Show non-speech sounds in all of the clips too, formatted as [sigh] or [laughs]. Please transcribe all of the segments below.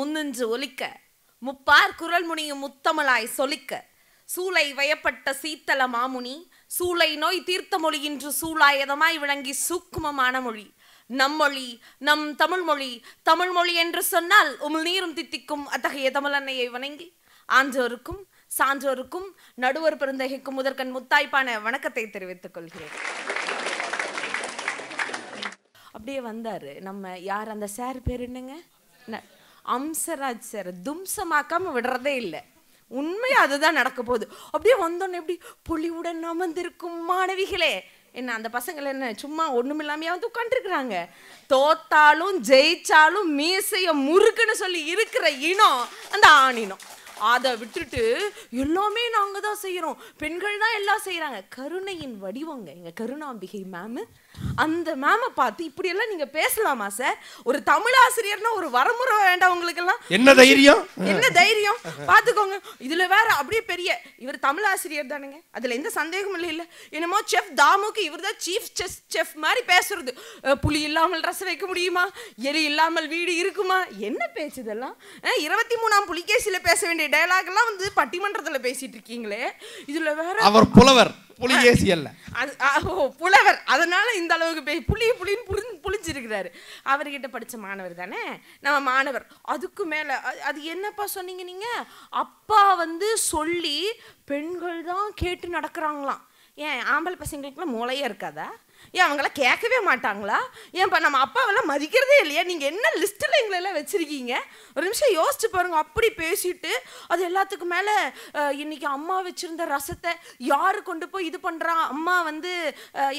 முன்னின்று ஒலிக்க முப்பார் குரல் முனியும் முத்தமலாய் சொலிக்க சூளை வயப்பட்ட சீத்தல மாமுனி சூளை நோய் தீர்த்த மொழி என்று சூளாயதமாய் விளங்கி சூக்குமமான மொழி நம்மொழி நம் தமிழ்மொழி தமிழ்மொழி என்று சொன்னால் உமிழ் நீரும் தித்திக்கும் அத்தகைய தமிழன்னையை வணங்கி ஆன்றோருக்கும் சான்றோருக்கும் நடுவர் பெருந்தகைக்கும் முதற்கண் முத்தாய்ப்பான வணக்கத்தை தெரிவித்துக் கொள்கிறேன் அப்படியே வந்தார் நம்ம யார் அந்த சார் பேர் என்னங்க அம்சராஜ் சார் தும்சமாக்காம விடுறதே இல்லை உண்மை அதுதான் நடக்க போகுது அப்படியே வந்தோன்னே எப்படி பொலிவுடன் அமர்ந்திருக்கும் மாணவிகளே என்ன அந்த பசங்கள் என்ன சும்மா ஒண்ணும் இல்லாமையா வந்து உட்காந்துருக்குறாங்க தோத்தாலும் ஜெயிச்சாலும் மீசைய முறுக்குன்னு சொல்லி இருக்கிற இனம் அந்த ஆணினம் அதை விட்டுட்டு எல்லாமே நாங்கள் தான் செய்கிறோம் பெண்கள் தான் எல்லாம் செய்கிறாங்க கருணையின் வடிவங்க எங்கள் கருணாம்பிகை மேமு அந்த மேம பார்த்து இப்படி எல்லாம் நீங்க பேசலாமா சார் ஒரு தமிழ் ஆசிரியர்னா ஒரு வரமுறை வேண்டாம் உங்களுக்கு எல்லாம் என்ன தைரியம் என்ன தைரியம் பாத்துக்கோங்க இதுல வேற அப்படியே பெரிய இவர் தமிழ் ஆசிரியர் தானுங்க அதுல எந்த சந்தேகமும் இல்லை இல்ல என்னமோ செஃப் தாமுக்கு இவர் தான் சீஃப் செஸ் செஃப் மாதிரி பேசுறது புளி இல்லாமல் ரசம் வைக்க முடியுமா எலி இல்லாமல் வீடு இருக்குமா என்ன பேச்சு இதெல்லாம் இருபத்தி மூணாம் புலிகேசியில பேச வேண்டிய டயலாக் எல்லாம் வந்து பட்டிமன்றத்துல பேசிட்டு இருக்கீங்களே இதுல வேற அவர் புலவர் ஏசி அல்ல புலவர் அதனால இந்த அளவுக்கு போய் புளி புளின்னு புளிஞ்சிருக்கிறாரு அவர்கிட்ட படித்த மாணவர் தானே நம்ம மாணவர் அதுக்கு மேலே அது என்னப்பா சொன்னீங்க நீங்கள் அப்பா வந்து சொல்லி பெண்கள் தான் கேட்டு நடக்கிறாங்களாம் ஏன் ஆம்பளை பசங்களுக்குலாம் மூளையே இருக்காதா ஏன் அவங்கள கேட்கவே மாட்டாங்களா ஏன்ப்பா நம்ம அப்பாவெல்லாம் மதிக்கிறதே இல்லையா நீங்கள் என்ன லிஸ்ட்டில் எங்களெல்லாம் வச்சுருக்கீங்க ஒரு நிமிஷம் யோசிச்சு பாருங்கள் அப்படி பேசிட்டு அது எல்லாத்துக்கும் மேலே இன்னைக்கு அம்மா வச்சுருந்த ரசத்தை யார் கொண்டு போய் இது பண்ணுறான் அம்மா வந்து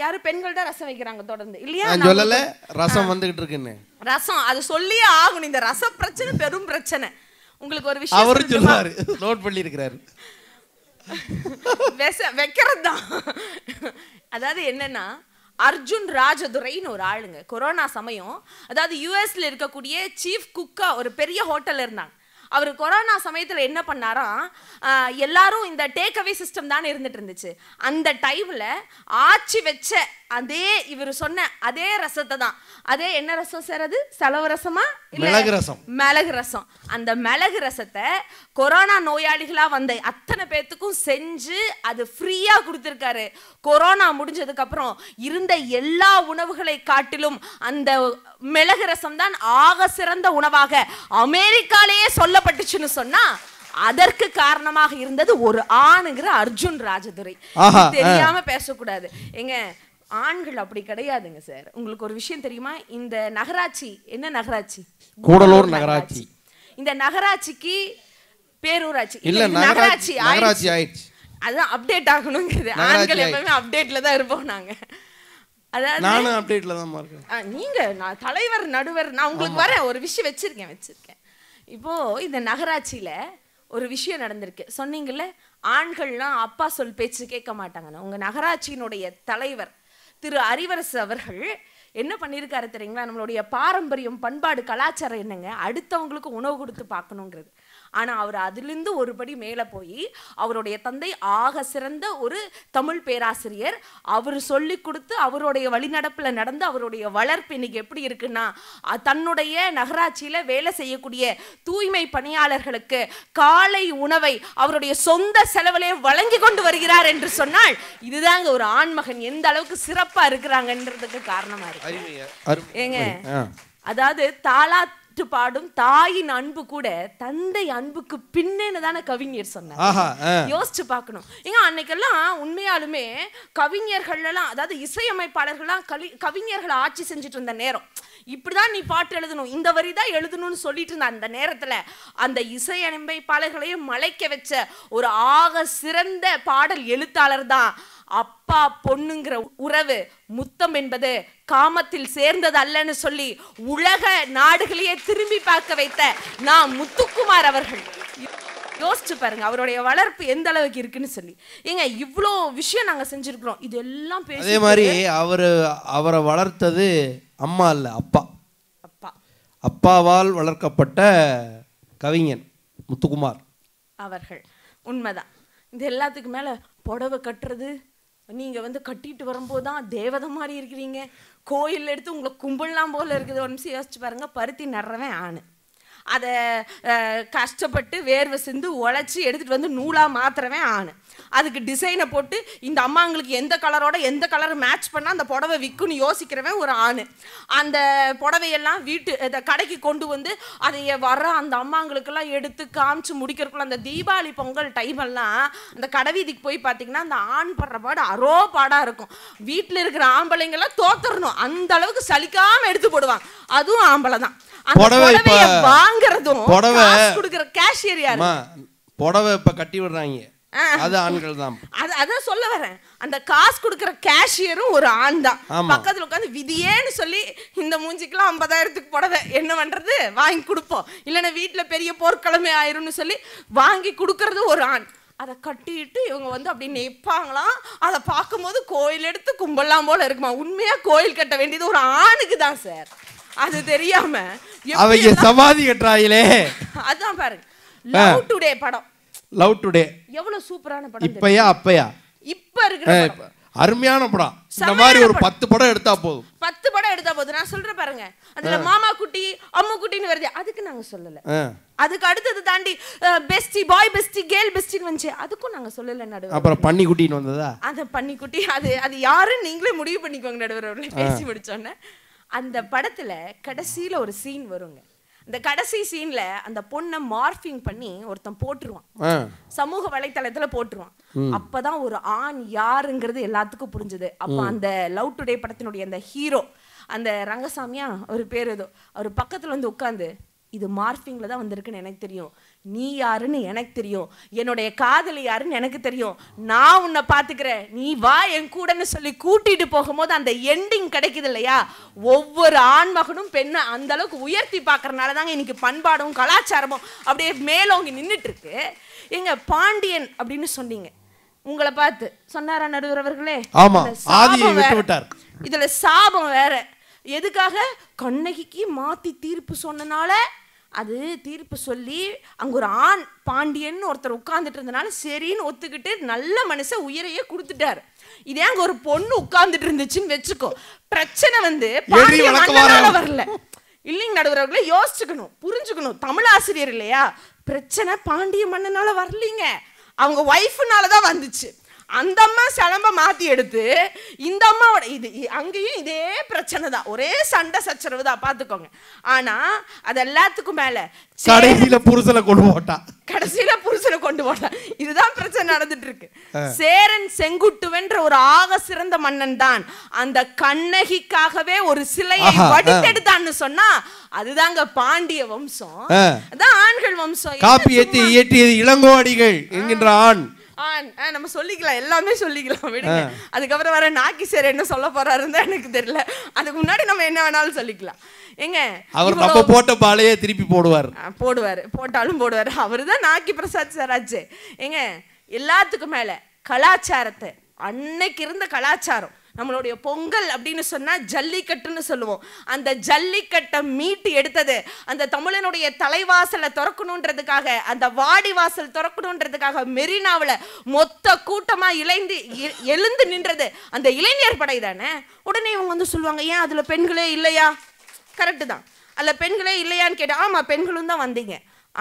யார் பெண்கள் தான் ரசம் வைக்கிறாங்க தொடர்ந்து இல்லையா சொல்லலை ரசம் வந்துகிட்டு இருக்குன்னு ரசம் அது சொல்லியே ஆகணும் இந்த ரச பிரச்சனை பெரும் பிரச்சனை உங்களுக்கு ஒரு விஷயம் அவரும் சொல்லுவார் [laughs] நோட் இருக்கிறாரு வெச வைக்கிறது தான் அதாவது என்னன்னா அர்ஜுன் ராஜதுரைன்னு ஒரு ஆளுங்க கொரோனா சமயம் அதாவது யூஎஸ்ல இருக்கக்கூடிய சீஃப் குக்கா ஒரு பெரிய ஹோட்டல் இருந்தாங்க அவர் கொரோனா சமயத்தில் என்ன பண்ணாராம் எல்லாரும் இந்த டேக் அவே சிஸ்டம் தான் இருந்துட்டு இருந்துச்சு அந்த டைமில் ஆட்சி வச்ச அதே இவர் சொன்ன அதே ரசத்தை தான் அதே என்ன ரசம் சேரது செலவு ரசமாக மிளகு ரசம் மிளகு ரசம் அந்த மிளகு ரசத்தை கொரோனா நோயாளிகளா வந்த அத்தனை பேர்த்துக்கும் செஞ்சு அது ஃப்ரீயா கொடுத்துருக்காரு கொரோனா முடிஞ்சதுக்கு அப்புறம் இருந்த எல்லா உணவுகளை காட்டிலும் அந்த மிளகு ரசம் தான் ஆக சிறந்த உணவாக அமெரிக்காலேயே சொல்லப்பட்டுச்சுன்னு சொன்னா அதற்கு காரணமாக இருந்தது ஒரு ஆணுங்கிற அர்ஜுன் ராஜதுரை தெரியாம பேசக்கூடாது எங்க ஆண்கள் அப்படி கிடையாதுங்க சார் உங்களுக்கு ஒரு விஷயம் தெரியுமா இந்த நகராட்சி என்ன நகராட்சி கூடலூர் நகராட்சி இந்த நகராட்சிக்கு பேரூராட்சி இல்ல நகராட்சி நகராட்சி ஆயிடுச்சு அதுதான் அப்டேட் ஆகணுங்கிறது ஆண்கள் எப்பவுமே அப்டேட்ல தான் இருப்போம் நாங்க அதாவது நானும் அப்டேட்ல தான் இருக்கேன் நீங்க நான் தலைவர் நடுவர் நான் உங்களுக்கு வரேன் ஒரு விஷயம் வச்சிருக்கேன் வச்சிருக்கேன் இப்போ இந்த நகராட்சியில ஒரு விஷயம் நடந்திருக்கு சொன்னீங்கல்ல ஆண்கள்லாம் அப்பா சொல் பேச்சு கேட்க மாட்டாங்கன்னு உங்க நகராட்சியினுடைய தலைவர் திரு அறிவரசு அவர்கள் என்ன பண்ணியிருக்காரு தெரியுங்களா நம்மளுடைய பாரம்பரியம் பண்பாடு கலாச்சாரம் என்னங்க அடுத்தவங்களுக்கு உணவு கொடுத்து பார்க்கணுங்கிறது ஆனால் அவர் அதிலிருந்து ஒரு படி மேலே போய் அவருடைய தந்தை ஆக சிறந்த ஒரு தமிழ் பேராசிரியர் அவர் சொல்லி கொடுத்து அவருடைய வழிநடப்பில் நடந்து அவருடைய வளர்ப்பு இன்னைக்கு எப்படி இருக்குன்னா தன்னுடைய நகராட்சியில் வேலை செய்யக்கூடிய தூய்மை பணியாளர்களுக்கு காலை உணவை அவருடைய சொந்த செலவிலே வழங்கி கொண்டு வருகிறார் என்று சொன்னால் இதுதாங்க ஒரு ஆண்மகன் எந்த அளவுக்கு சிறப்பாக இருக்கிறாங்கன்றதுக்கு காரணமாக இருக்கு ஏங்க அதாவது தாலா புகழ்ந்து பாடும் தாயின் அன்பு கூட தந்தை அன்புக்கு பின்னேன்னு தானே கவிஞர் சொன்னார் யோசிச்சு பார்க்கணும் ஏங்க அன்னைக்கெல்லாம் உண்மையாலுமே கவிஞர்கள் எல்லாம் அதாவது இசையமைப்பாளர்கள்லாம் கவிஞர்கள் ஆட்சி செஞ்சுட்டு இருந்த நேரம் இப்படிதான் நீ பாட்டு எழுதணும் இந்த வரி தான் எழுதணும்னு சொல்லிட்டு இருந்த அந்த நேரத்துல அந்த இசையமைப்பாளர்களையும் மலைக்க வச்ச ஒரு ஆக சிறந்த பாடல் எழுத்தாளர் தான் அப்பா பொண்ணுங்கிற உறவு முத்தம் என்பது காமத்தில் சேர்ந்தது அல்லன்னு சொல்லி உலக நாடுகளையே திரும்பி பார்க்க வைத்த நான் முத்துக்குமார் அவர்கள் யோசிச்சு பாருங்க அவருடைய வளர்ப்பு எந்த அளவுக்கு இருக்குன்னு சொல்லி ஏங்க இவ்வளோ விஷயம் நாங்கள் செஞ்சுருக்கிறோம் இது எல்லாம் அதே மாதிரி அவர் அவரை வளர்த்தது அம்மா இல்லை அப்பா அப்பா அப்பாவால் வளர்க்கப்பட்ட கவிஞன் முத்துக்குமார் அவர்கள் உண்மைதான் இது எல்லாத்துக்கு மேலே புடவை கட்டுறது நீங்கள் வந்து கட்டிட்டு வரும்போது தான் தேவதை மாதிரி இருக்கிறீங்க கோயில் எடுத்து உங்களை கும்பலாம் போல் இருக்குது ஒரு நிமிஷம் யோசிச்சு பாருங்கள் பருத்தி நடுறவன் ஆணு அதை கஷ்டப்பட்டு வேர்வை சிந்து உழைச்சி எடுத்துகிட்டு வந்து நூலாக மாத்திரமே ஆணு அதுக்கு டிசைனை போட்டு இந்த அம்மாங்களுக்கு எந்த கலரோட எந்த கலர் மேட்ச் பண்ணால் அந்த புடவை விற்குன்னு யோசிக்கிறவன் ஒரு ஆண் அந்த புடவையெல்லாம் வீட்டு இந்த கடைக்கு கொண்டு வந்து அதை வர அந்த அம்மாங்களுக்கெல்லாம் எடுத்து காமிச்சு முடிக்கிறதுக்குள்ள அந்த தீபாவளி பொங்கல் டைமெல்லாம் அந்த கடைவீதிக்கு போய் பார்த்தீங்கன்னா அந்த ஆண் படுற பாடு அரோ பாடாக இருக்கும் வீட்டில் இருக்கிற ஆம்பளைங்கெல்லாம் தோத்துறணும் அந்த அளவுக்கு சலிக்காமல் எடுத்து போடுவாங்க அதுவும் ஆம்பளை தான் புடவை இப்போ வாங்குறதும் புடவை கொடுக்குற கேஷியர் யாரு புடவை இப்போ கட்டி விடுறாங்க அது ஆண்கள் தான் அது அதான் சொல்ல வரேன் அந்த காசு கொடுக்குற கேஷியரும் ஒரு ஆண் தான் பக்கத்துல உட்காந்து விதியேன்னு சொல்லி இந்த மூஞ்சிக்கெல்லாம் ஐம்பதாயிரத்துக்கு புடவை என்ன பண்றது வாங்கி கொடுப்போம் இல்லைன்னா வீட்டுல பெரிய போர்க்கிழமை ஆயிரும்னு சொல்லி வாங்கி கொடுக்கறது ஒரு ஆண் அதை கட்டிட்டு இவங்க வந்து அப்படி நிற்பாங்களாம் அதை பார்க்கும்போது கோயில் எடுத்து கும்பலாம் போல இருக்குமா உண்மையா கோயில் கட்ட வேண்டியது ஒரு ஆணுக்கு தான் சார் அது தெரியாம அவங்க சமாதி கட்டுறாங்களே அதான் பாருங்க லவ் டுடே படம் லவ் டுடே எவ்வளவு சூப்பரான படம் இப்பயா அப்பயா இப்ப இருக்கிற அருமையான படம் இந்த மாதிரி ஒரு பத்து படம் எடுத்தா போதும் பத்து படம் எடுத்தா போதும் நான் சொல்ற பாருங்க அதுல மாமா குட்டி அம்மு குட்டின்னு வருது அதுக்கு நாங்க சொல்லல அதுக்கு அடுத்தது தாண்டி பெஸ்டி பாய் பெஸ்டி கேர்ள் பெஸ்டின்னு வந்துச்சு அதுக்கும் நாங்க சொல்லல நடு அப்புறம் பன்னி குட்டின்னு வந்ததா அந்த பன்னி குட்டி அது அது யாருன்னு நீங்களே முடிவு பண்ணிக்கோங்க நடுவர் பேசி முடிச்சோன்னே அந்த படத்துல கடைசியில ஒரு சீன் வருங்க இந்த கடைசி சீன்ல அந்த பொண்ணை மார்பிங் பண்ணி ஒருத்தன் போட்டுருவான் சமூக வலைத்தளத்துல போட்டுருவான் அப்பதான் ஒரு ஆண் யாருங்கிறது எல்லாத்துக்கும் புரிஞ்சது அப்ப அந்த லவ் டுடே படத்தினுடைய அந்த ஹீரோ அந்த ரங்கசாமியா ஒரு பேர் ஏதோ அவர் பக்கத்துல வந்து உட்காந்து இது மார்ஃபிங்கில் தான் வந்திருக்குன்னு எனக்கு தெரியும் நீ யாருன்னு எனக்கு தெரியும் என்னுடைய காதலி யாருன்னு எனக்கு தெரியும் நான் உன்னை பார்த்துக்கிறேன் நீ வா என் கூடன்னு சொல்லி கூட்டிகிட்டு போகும்போது அந்த எண்டிங் கிடைக்குது இல்லையா ஒவ்வொரு ஆண்மகனும் பெண்ணை அந்த அளவுக்கு உயர்த்தி பார்க்கறனால தாங்க இன்னைக்கு பண்பாடும் கலாச்சாரமும் அப்படியே மேலோங்கி நின்றுட்டுருக்கு எங்கள் பாண்டியன் அப்படின்னு சொன்னீங்க உங்களை பார்த்து சொன்னாரா நடுவர் அவர்களே இதுல சாபம் வேற எதுக்காக கண்ணகிக்கு மாத்தி தீர்ப்பு சொன்னனால அது தீர்ப்பு சொல்லி அங்கே ஒரு ஆண் பாண்டியன் ஒருத்தர் உட்காந்துட்டு இருந்தனால சரின்னு ஒத்துக்கிட்டு நல்ல மனுஷன் உயிரையே கொடுத்துட்டார் இதே அங்கே ஒரு பொண்ணு உட்காந்துட்டு இருந்துச்சுன்னு வச்சுக்கோ பிரச்சனை வந்து பாண்டியன் வரல இல்லைங்க நடுவர்களை யோசிச்சுக்கணும் புரிஞ்சுக்கணும் தமிழ் ஆசிரியர் இல்லையா பிரச்சனை பாண்டிய மன்னனால வரலீங்க அவங்க ஒய்ஃப்னால தான் வந்துச்சு அந்த அம்மா சிலம்ப மாற்றி எடுத்து இந்த அம்மாவோட இது அங்கேயும் இதே பிரச்சனை தான் ஒரே சண்டை சச்சரவு தான் பார்த்துக்கோங்க ஆனால் அது எல்லாத்துக்கும் மேலே கடைசியில் புருஷனை கொண்டு போட்டா கடைசியில் புருஷனை கொண்டு போட்டா இதுதான் பிரச்சனை நடந்துட்டு இருக்கு சேரன் செங்குட்டுவென்ற ஒரு ஆக சிறந்த மன்னன் தான் அந்த கண்ணகிக்காகவே ஒரு சிலையை வடித்தெடுத்தான்னு சொன்னா அதுதாங்க பாண்டிய வம்சம் அதான் ஆண்கள் வம்சம் காப்பி ஏற்றி இயற்றியது இளங்கோடிகள் என்கின்ற ஆண் நம்ம சொல்லிக்கலாம் எல்லாமே சொல்லிக்கலாம் விடுங்க அதுக்கப்புறம் வர நாக்கி சார் என்ன சொல்ல போறாருன்னு தான் எனக்கு தெரியல அதுக்கு முன்னாடி நம்ம என்ன வேணாலும் சொல்லிக்கலாம் எங்க அவர் நம்ம போட்ட பாலையே திருப்பி போடுவார் போடுவார் போட்டாலும் போடுவார் அவர் தான் நாக்கி பிரசாத் சார் ஆச்சு எங்க எல்லாத்துக்கும் மேல கலாச்சாரத்தை அன்னைக்கு இருந்த கலாச்சாரம் நம்மளுடைய பொங்கல் அப்படின்னு சொன்னால் ஜல்லிக்கட்டுன்னு சொல்லுவோம் அந்த ஜல்லிக்கட்டை மீட்டு எடுத்தது அந்த தமிழனுடைய தலைவாசலை திறக்கணுன்றதுக்காக அந்த வாடி வாசல் திறக்கணுன்றதுக்காக மெரினாவில் மொத்த கூட்டமாக இழைந்து எழுந்து நின்றது அந்த இளைஞர் படை தானே உடனே இவங்க வந்து சொல்லுவாங்க ஏன் அதில் பெண்களே இல்லையா கரெக்டு தான் அதில் பெண்களே இல்லையான்னு கேட்டால் ஆமாம் பெண்களும் தான் வந்தீங்க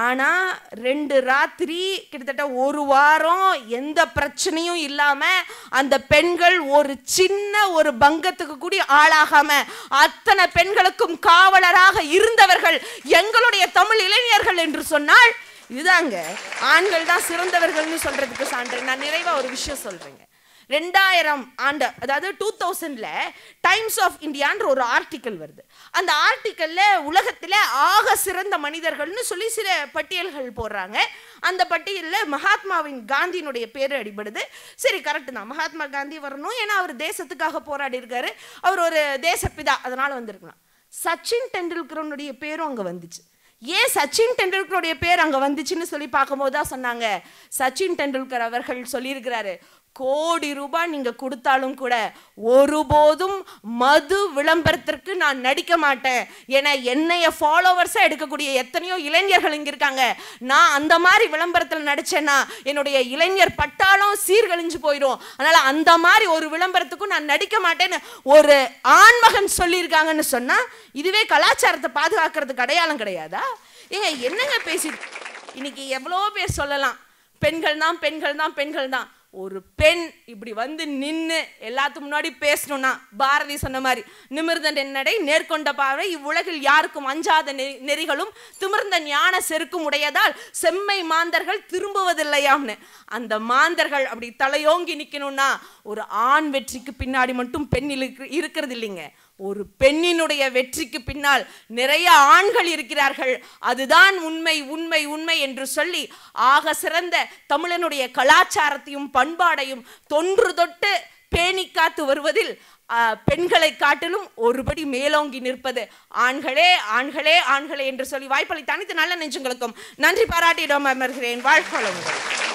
ஆனால் ரெண்டு ராத்திரி கிட்டத்தட்ட ஒரு வாரம் எந்த பிரச்சனையும் இல்லாமல் அந்த பெண்கள் ஒரு சின்ன ஒரு பங்கத்துக்கு கூடி ஆளாகாமல் அத்தனை பெண்களுக்கும் காவலராக இருந்தவர்கள் எங்களுடைய தமிழ் இளைஞர்கள் என்று சொன்னால் இதுதாங்க ஆண்கள் தான் சிறந்தவர்கள்னு சொல்கிறதுக்கு சான்று நான் நிறைவாக ஒரு விஷயம் சொல்கிறேங்க ரெண்டாயிரம் ஆண்டு அதாவது டூ தௌசண்ட்ல டைம்ஸ் ஆஃப் இந்தியான்ற ஒரு ஆர்டிக்கல் வருது அந்த ஆர்டிக்கல்ல உலகத்தில் ஆக சிறந்த மனிதர்கள்னு சொல்லி சில பட்டியல்கள் போடுறாங்க அந்த பட்டியலில் மகாத்மாவின் காந்தியினுடைய பேர் அடிபடுது சரி கரெக்டு தான் மகாத்மா காந்தி வரணும் ஏன்னா அவர் தேசத்துக்காக போராடி இருக்காரு அவர் ஒரு தேசப்பிதா அதனால் வந்திருக்கலாம் சச்சின் டெண்டுல்கரனுடைய பேரும் அங்கே வந்துச்சு ஏன் சச்சின் டெண்டுல்கருடைய பேர் அங்கே வந்துச்சுன்னு சொல்லி பார்க்கும்போது தான் சொன்னாங்க சச்சின் டெண்டுல்கர் அவர்கள் சொல்லியிருக்கிறாரு கோடி ரூபாய் நீங்கள் கொடுத்தாலும் கூட ஒருபோதும் மது விளம்பரத்திற்கு நான் நடிக்க மாட்டேன் ஏன்னா என்னைய ஃபாலோவர்ஸாக எடுக்கக்கூடிய எத்தனையோ இளைஞர்கள் இங்கே இருக்காங்க நான் அந்த மாதிரி விளம்பரத்தில் நடித்தேன்னா என்னுடைய இளைஞர் பட்டாலும் சீர்கழிஞ்சு போயிடும் அதனால் அந்த மாதிரி ஒரு விளம்பரத்துக்கும் நான் நடிக்க மாட்டேன்னு ஒரு ஆண்மகன் சொல்லியிருக்காங்கன்னு சொன்னால் இதுவே கலாச்சாரத்தை பாதுகாக்கிறதுக்கு அடையாளம் கிடையாதா ஏங்க என்னங்க பேசி இன்னைக்கு எவ்வளோ பேர் சொல்லலாம் பெண்கள் தான் பெண்கள் தான் பெண்கள் தான் ஒரு பெண் இப்படி வந்து நின்று எல்லாத்துக்கு முன்னாடி பேசணும்னா பாரதி சொன்ன மாதிரி நிமிர்ந்த நடை நேர்கொண்ட பார்வை இவ்வுலகில் யாருக்கும் அஞ்சாத நெறிகளும் திமிர்ந்த ஞான செருக்கும் உடையதால் செம்மை மாந்தர்கள் திரும்புவதில்லையாம்னு அந்த மாந்தர்கள் அப்படி தலையோங்கி நிற்கணும்னா ஒரு ஆண் வெற்றிக்கு பின்னாடி மட்டும் பெண் இருக்கிறது இல்லைங்க ஒரு பெண்ணினுடைய வெற்றிக்கு பின்னால் நிறைய ஆண்கள் இருக்கிறார்கள் அதுதான் உண்மை உண்மை உண்மை என்று சொல்லி ஆக சிறந்த தமிழனுடைய கலாச்சாரத்தையும் பண்பாடையும் தொன்று தொட்டு பேணி காத்து வருவதில் பெண்களை காட்டிலும் ஒருபடி மேலோங்கி நிற்பது ஆண்களே ஆண்களே ஆண்களே என்று சொல்லி வாய்ப்பளித்து அனைத்து நல்ல நெஞ்சுங்களுக்கும் நன்றி பாராட்டிடோம் அமர்கிறேன் வாழ்க்கை